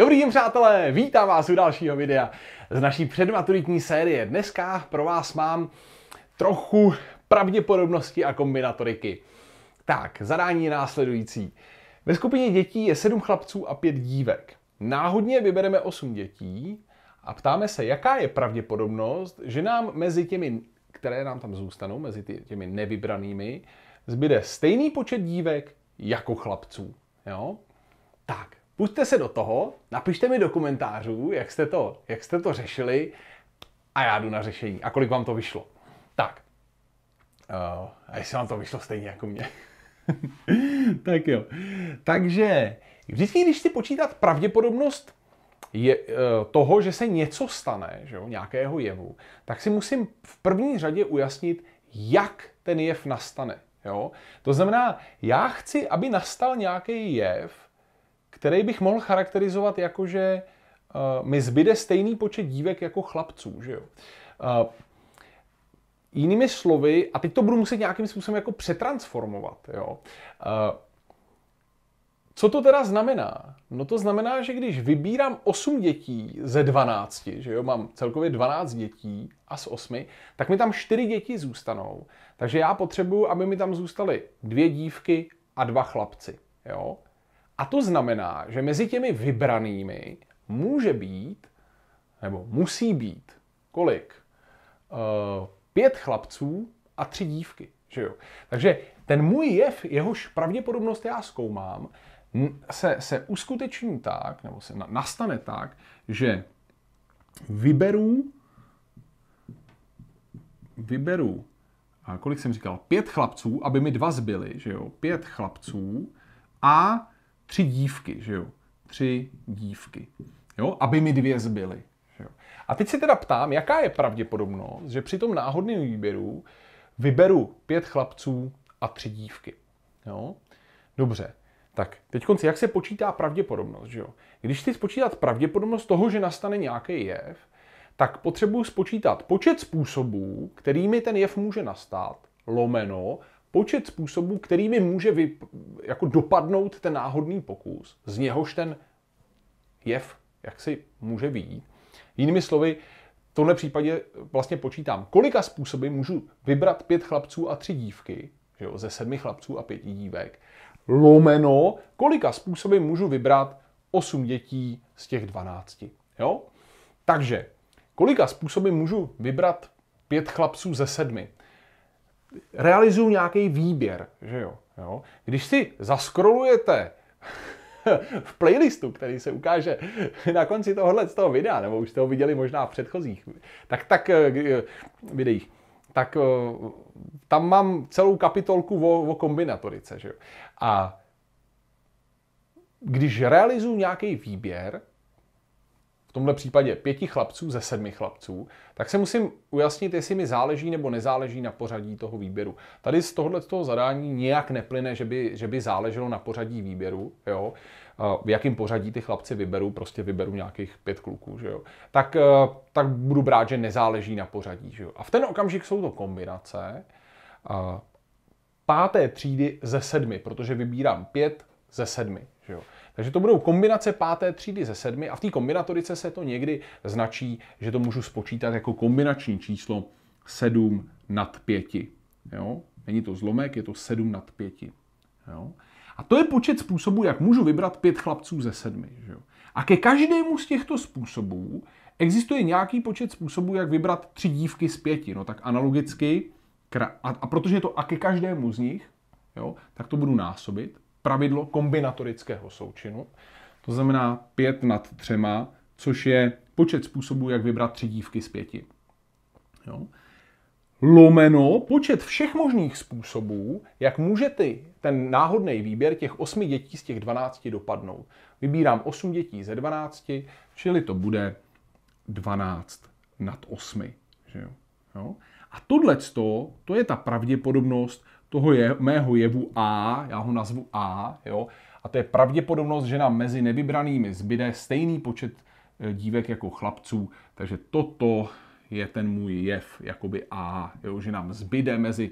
Dobrý den přátelé, vítám vás u dalšího videa z naší předmaturitní série. Dneska pro vás mám trochu pravděpodobnosti a kombinatoriky. Tak, zadání je následující. Ve skupině dětí je sedm chlapců a pět dívek. Náhodně vybereme osm dětí a ptáme se, jaká je pravděpodobnost, že nám mezi těmi, které nám tam zůstanou, mezi těmi nevybranými, zbyde stejný počet dívek jako chlapců. Jo? Tak, Puste se do toho, napište mi do komentářů, jak jste to, jak jste to řešili a já jdu na řešení a kolik vám to vyšlo. Tak, uh, a jestli vám to vyšlo stejně jako mě. tak jo. Takže vždycky, když si počítat pravděpodobnost je, eh, toho, že se něco stane, že jo, nějakého jevu, tak si musím v první řadě ujasnit, jak ten jev nastane. Jo? To znamená, já chci, aby nastal nějaký jev, který bych mohl charakterizovat jako, že eh, mi zbyde stejný počet dívek jako chlapců, že jo. Eh, jinými slovy, a teď to budu muset nějakým způsobem jako přetransformovat, jo. Eh, co to teda znamená? No to znamená, že když vybírám 8 dětí ze 12, že jo, mám celkově 12 dětí a z 8, tak mi tam 4 děti zůstanou. Takže já potřebuju, aby mi tam zůstaly dvě dívky a dva chlapci, jo. A to znamená, že mezi těmi vybranými může být, nebo musí být, kolik? E, pět chlapců a tři dívky. Že jo? Takže ten můj jev, jehož pravděpodobnost já zkoumám, se, se uskuteční tak, nebo se nastane tak, že vyberu vyberu, a kolik jsem říkal, pět chlapců, aby mi dva zbyly, že jo, pět chlapců a tři dívky, že jo? Tři dívky, jo? Aby mi dvě zbyly. Že jo? A teď se teda ptám, jaká je pravděpodobnost, že při tom náhodném výběru vyberu pět chlapců a tři dívky. Jo? Dobře, tak teď konci, jak se počítá pravděpodobnost? Že jo? Když chci spočítat pravděpodobnost toho, že nastane nějaký jev, tak potřebuji spočítat počet způsobů, kterými ten jev může nastat, lomeno počet způsobů, kterými může vy, jako dopadnout ten náhodný pokus, z něhož ten jev jak si může výjít. Jinými slovy, v tomhle případě vlastně počítám, kolika způsoby můžu vybrat pět chlapců a tři dívky, že jo, ze sedmi chlapců a pěti dívek, lomeno, kolika způsoby můžu vybrat osm dětí z těch dvanácti. Jo? Takže, kolika způsoby můžu vybrat pět chlapců ze sedmi? realizuju nějaký výběr, že jo? jo? Když si zaskrolujete v playlistu, který se ukáže na konci tohohle z toho videa, nebo už jste ho viděli možná v předchozích, tak, tak eh, eh, videích, tak eh, tam mám celou kapitolku o, o kombinatorice. Že jo? A když realizuju nějaký výběr, v tomhle případě pěti chlapců ze sedmi chlapců, tak se musím ujasnit, jestli mi záleží nebo nezáleží na pořadí toho výběru. Tady z tohohle toho zadání nějak neplyne, že by, že by záleželo na pořadí výběru, jo? v jakém pořadí ty chlapci vyberu, prostě vyberu nějakých pět kluků, že jo? Tak, eh, tak budu brát, že nezáleží na pořadí. Že jo? A v ten okamžik jsou to kombinace páté třídy ze sedmi, protože vybírám pět ze sedmi. Že jo? Takže to budou kombinace páté třídy ze sedmi a v té kombinatorice se to někdy značí, že to můžu spočítat jako kombinační číslo 7 nad 5. Jo? Není to zlomek, je to 7 nad 5. Jo? A to je počet způsobů, jak můžu vybrat pět chlapců ze sedmi. Že jo? A ke každému z těchto způsobů existuje nějaký počet způsobů, jak vybrat tři dívky z pěti. No tak analogicky, a, a protože je to a ke každému z nich, jo, tak to budu násobit pravidlo kombinatorického součinu. To znamená 5 nad 3, což je počet způsobů, jak vybrat tři dívky z pěti. Jo? Lomeno počet všech možných způsobů, jak může ty, ten náhodný výběr těch 8 dětí z těch 12 dopadnout. Vybírám 8 dětí ze 12, čili to bude 12 nad 8. Že jo? Jo? A tohle to je ta pravděpodobnost toho je, mého jevu A, já ho nazvu A, jo, a to je pravděpodobnost, že nám mezi nevybranými zbyde stejný počet eh, dívek jako chlapců, takže toto je ten můj jev, jakoby A, jo, že nám zbyde mezi,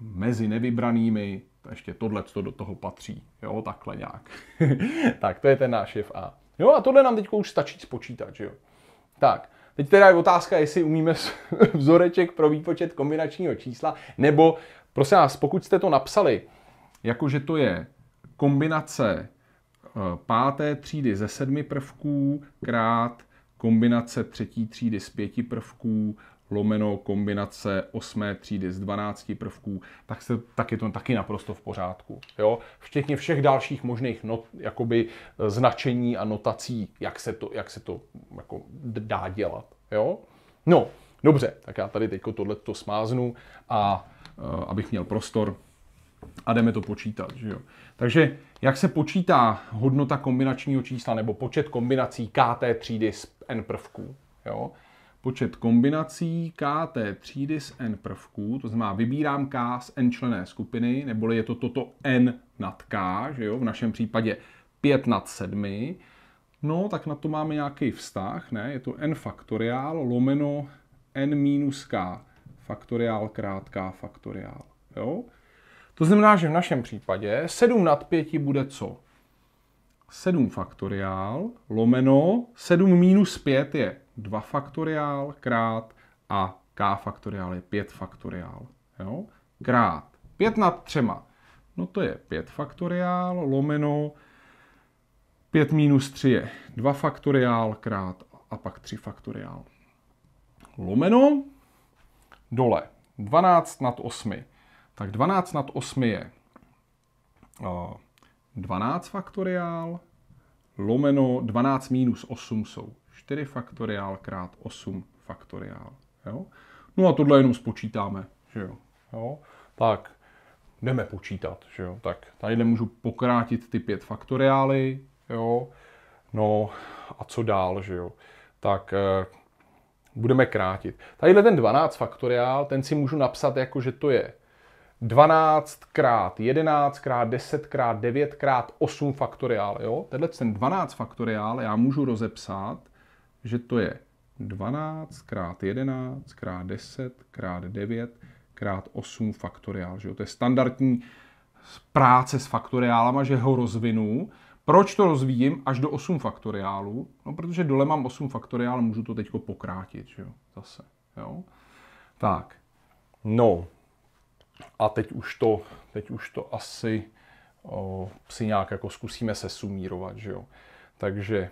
mezi nevybranými, ještě tohle, co do toho patří, jo, takhle nějak. tak, to je ten náš jev A. Jo, a tohle nám teď už stačí spočítat, že jo. Tak, teď teda je otázka, jestli umíme vzoreček pro výpočet kombinačního čísla, nebo Prosím vás, pokud jste to napsali, jakože to je kombinace eh, páté třídy ze sedmi prvků krát kombinace třetí třídy z pěti prvků lomeno kombinace osmé třídy z dvanácti prvků, tak, se, tak je to taky naprosto v pořádku. Jo? Včetně všech dalších možných not, jakoby, eh, značení a notací, jak se to, jak se to jako, dá dělat. Jo? No, dobře, tak já tady teď tohle to smáznu a Eh, abych měl prostor a jdeme to počítat. Že jo? Takže jak se počítá hodnota kombinačního čísla nebo počet kombinací KT třídy z n prvků? Jo? Počet kombinací KT třídy z n prvků, to znamená vybírám K z n člené skupiny, neboli je to toto n nad K, že jo? v našem případě 5 nad 7. No, tak na to máme nějaký vztah, ne? Je to n faktoriál lomeno n minus k faktoriál, krátká faktoriál. Jo? To znamená, že v našem případě 7 nad 5 bude co? 7 faktoriál lomeno 7 minus 5 je 2 faktoriál krát a k faktoriál je 5 faktoriál. Jo? Krát 5 nad 3. No to je 5 faktoriál lomeno 5 minus 3 je 2 faktoriál krát a pak 3 faktoriál. Lomeno dole. 12 nad 8. Tak 12 nad 8 je 12 eh, faktoriál lomeno 12 minus 8 jsou 4 faktoriál krát 8 faktoriál. Jo? No a tohle jenom spočítáme. Že jo? Jo? Tak jdeme počítat. Že jo? Tak tady můžu pokrátit ty 5 faktoriály. Jo? No a co dál? Že jo? Tak eh, budeme krátit. Tadyhle ten 12 faktoriál, ten si můžu napsat jako, že to je 12 krát 11 krát 10 krát 9 krát 8 faktoriál. Jo? Tenhle ten 12 faktoriál já můžu rozepsat, že to je 12 krát 11 krát 10 krát 9 krát 8 faktoriál. Že jo? To je standardní práce s faktoriálama, že ho rozvinu proč to rozvíjím až do 8 faktoriálů? No, protože dole mám 8 faktoriál, můžu to teď pokrátit, že jo, zase, jo. Tak, no, a teď už to, teď už to asi o, si nějak jako zkusíme sesumírovat, že jo. Takže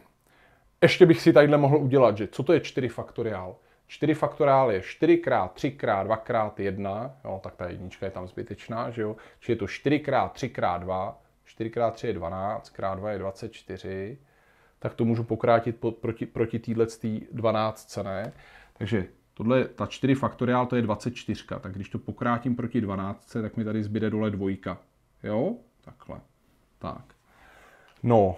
ještě bych si tadyhle mohl udělat, že co to je 4 faktoriál? 4 faktoriál je 4 x 3 x 2 x 1, jo, tak ta jednička je tam zbytečná, že jo, čili je to 4 x 3 x 2, 4x3 je 12, x2 je 24, tak to můžu pokrátit po, proti, proti téhle 12 ne? Takže tohle, ta 4 faktoriál, to je 24, tak když to pokrátím proti 12, tak mi tady zbyde dole dvojka. Jo? Takhle. Tak. No,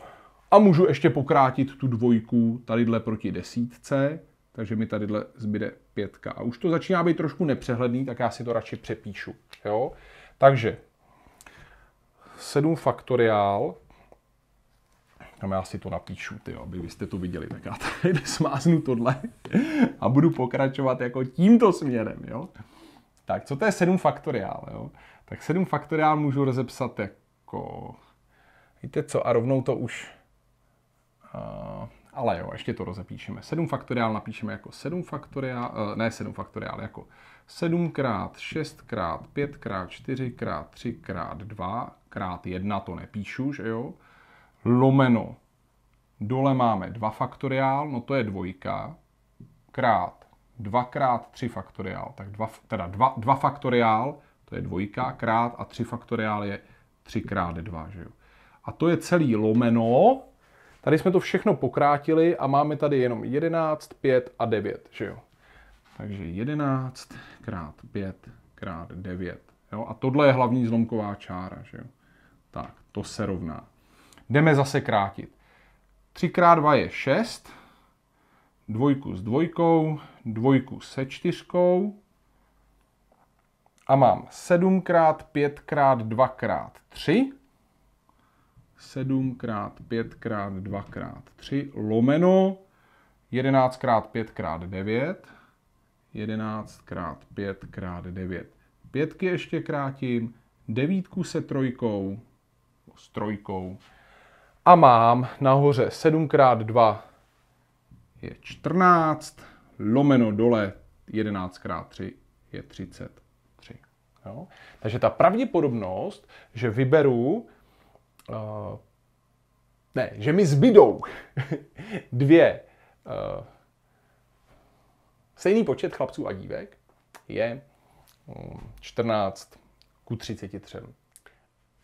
a můžu ještě pokrátit tu dvojku tadyhle proti desítce, takže mi tadyhle zbyde pětka. A už to začíná být trošku nepřehledný, tak já si to radši přepíšu. Jo? Takže 7 faktoriál, tam já si to napíšu, ty, aby vy jste to viděli, tak já tady smáznu tohle a budu pokračovat jako tímto směrem, jo. Tak, co to je 7 faktoriál, jo? Tak 7 faktoriál můžu rozepsat jako... Víte co, a rovnou to už... Uh, ale jo, ještě to rozepíšeme. 7 faktoriál napíšeme jako 7 faktoriál, uh, ne 7 faktoriál, jako 7 krát, 6 krát, 5 krát, 4 krát, 3 krát, 2 krát 1 to nepíšu, že jo, lomeno, dole máme 2 faktoriál, no to je dvojka, krát 2 krát 3 faktoriál, tak dva, teda 2, 2 faktoriál, to je dvojka, krát a 3 faktoriál je 3 krát 2, že jo. A to je celý lomeno, Tady jsme to všechno pokrátili a máme tady jenom 11, 5 a 9, že jo? Takže 11 krát 5 krát 9. Jo? A tohle je hlavní zlomková čára, že jo? Tak, to se rovná. Jdeme zase krátit. 3 x 2 je 6, dvojku s dvojkou, dvojku se čtyřkou a mám 7 x 5 x 2 x 3, 7 x 5 x 2 x 3 lomeno 11 x 5 x 9, 11 x 5 x 9. Pětky ještě krátím, devítku se trojkou, s trojkou. A mám nahoře 7x2 je 14, lomeno dole 11x3 je 33. Jo? Takže ta pravděpodobnost, že vyberu, uh, ne, že mi zbydou dvě uh, stejný počet chlapců a dívek, je 14 mm, ku 33.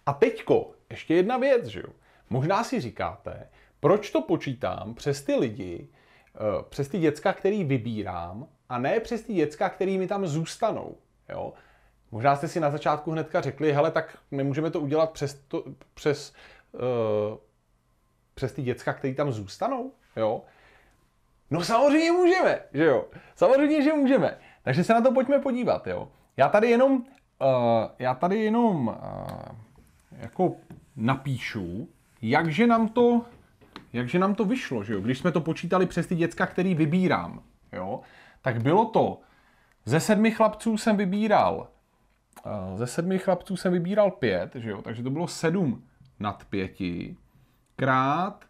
A teďko ještě jedna věc, že jo. Možná si říkáte, proč to počítám přes ty lidi, eh, přes ty děcka, který vybírám, a ne přes ty děcka, který mi tam zůstanou. Jo? Možná jste si na začátku hnedka řekli, hele, tak nemůžeme to udělat přes, to, přes, uh, přes ty děcka, který tam zůstanou. Jo? No samozřejmě můžeme, že jo? Samozřejmě, že můžeme. Takže se na to pojďme podívat, jo? Já tady jenom, uh, já tady jenom uh, jako napíšu, jakže nám to, jakže nám to vyšlo, že jo? Když jsme to počítali přes ty děcka, který vybírám, jo? Tak bylo to, ze sedmi chlapců jsem vybíral, eh, ze sedmi chlapců jsem vybíral pět, že jo? Takže to bylo sedm nad pěti, krát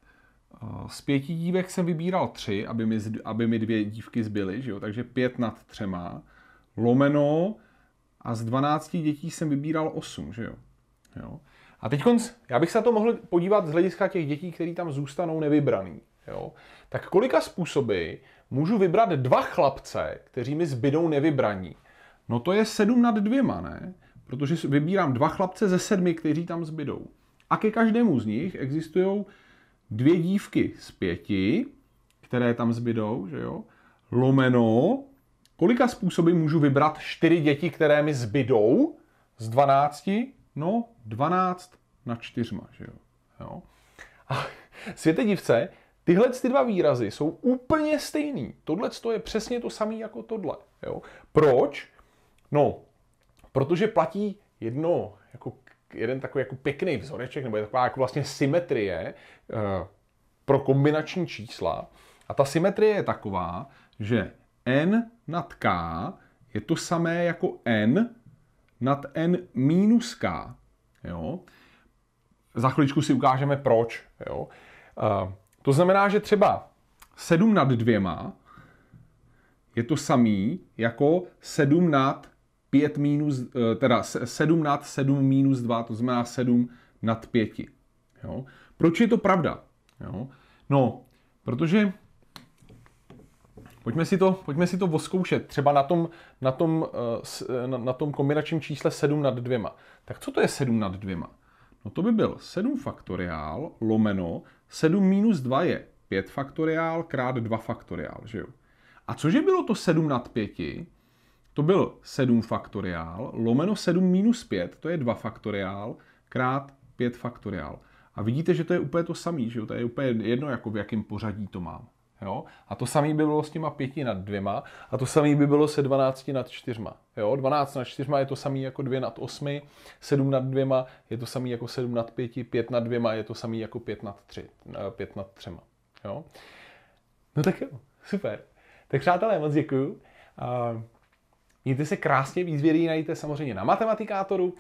eh, z pěti dívek jsem vybíral tři, aby mi, aby mi dvě dívky zbyly, že jo? takže pět nad třema, lomeno a z 12 dětí jsem vybíral osm, že jo? jo? A teď já bych se na to mohl podívat z hlediska těch dětí, které tam zůstanou nevybraný. Jo? Tak kolika způsoby můžu vybrat dva chlapce, kteří mi zbydou nevybraní? No to je sedm nad dvěma, ne? Protože vybírám dva chlapce ze sedmi, kteří tam zbydou. A ke každému z nich existují dvě dívky z pěti, které tam zbydou, že jo? Lomeno, kolika způsoby můžu vybrat čtyři děti, které mi zbydou z dvanácti? No, 12 na 4, že jo. jo. A světe divce, tyhle ty dva výrazy jsou úplně stejný. Tohle je přesně to samé jako tohle. Jo. Proč? No, protože platí jedno, jako jeden takový jako pěkný vzoreček, nebo je taková jako vlastně symetrie e, pro kombinační čísla. A ta symetrie je taková, že n nad k je to samé jako n nad n minus k. Jo? Za chvíličku si ukážeme proč. Jo? Uh, to znamená, že třeba 7 nad 2 je to samý jako 7 nad 5 minus, eh, teda 7 nad 7 minus 2, to znamená 7 nad 5. Jo? Proč je to pravda? Jo? No, protože Pojďme si to, pojďme si to voskoušet, třeba na tom, na, tom, eh, eh, na tom kombinačním čísle 7 nad 2. Tak co to je 7 nad 2? No to by byl 7 faktoriál lomeno 7 minus 2 je 5 faktoriál krát 2 faktoriál, že jo? A cože bylo to 7 nad 5? To byl 7 faktoriál lomeno 7 minus 5, to je 2 faktoriál krát 5 faktoriál. A vidíte, že to je úplně to samé, že jo? To je úplně jedno, jako v jakém pořadí to mám. Jo? A to samé by bylo s těma pěti nad dvěma a to samé by bylo se 12 nad čtyřma. Jo? 12 nad čtyřma je to samé jako 2 nad 8, 7 nad dvěma je to samé jako 7 nad pěti, 5 nad dvěma je to samé jako 5 nad tři, 5 eh, nad třema. Jo? No tak jo, super. Tak přátelé, moc děkuju. Uh, mějte se krásně, víc videí najdete samozřejmě na Matematikátoru.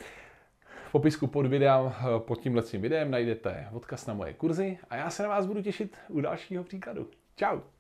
V popisku pod videem, eh, pod tímhle videem najdete odkaz na moje kurzy a já se na vás budu těšit u dalšího příkladu. Chao.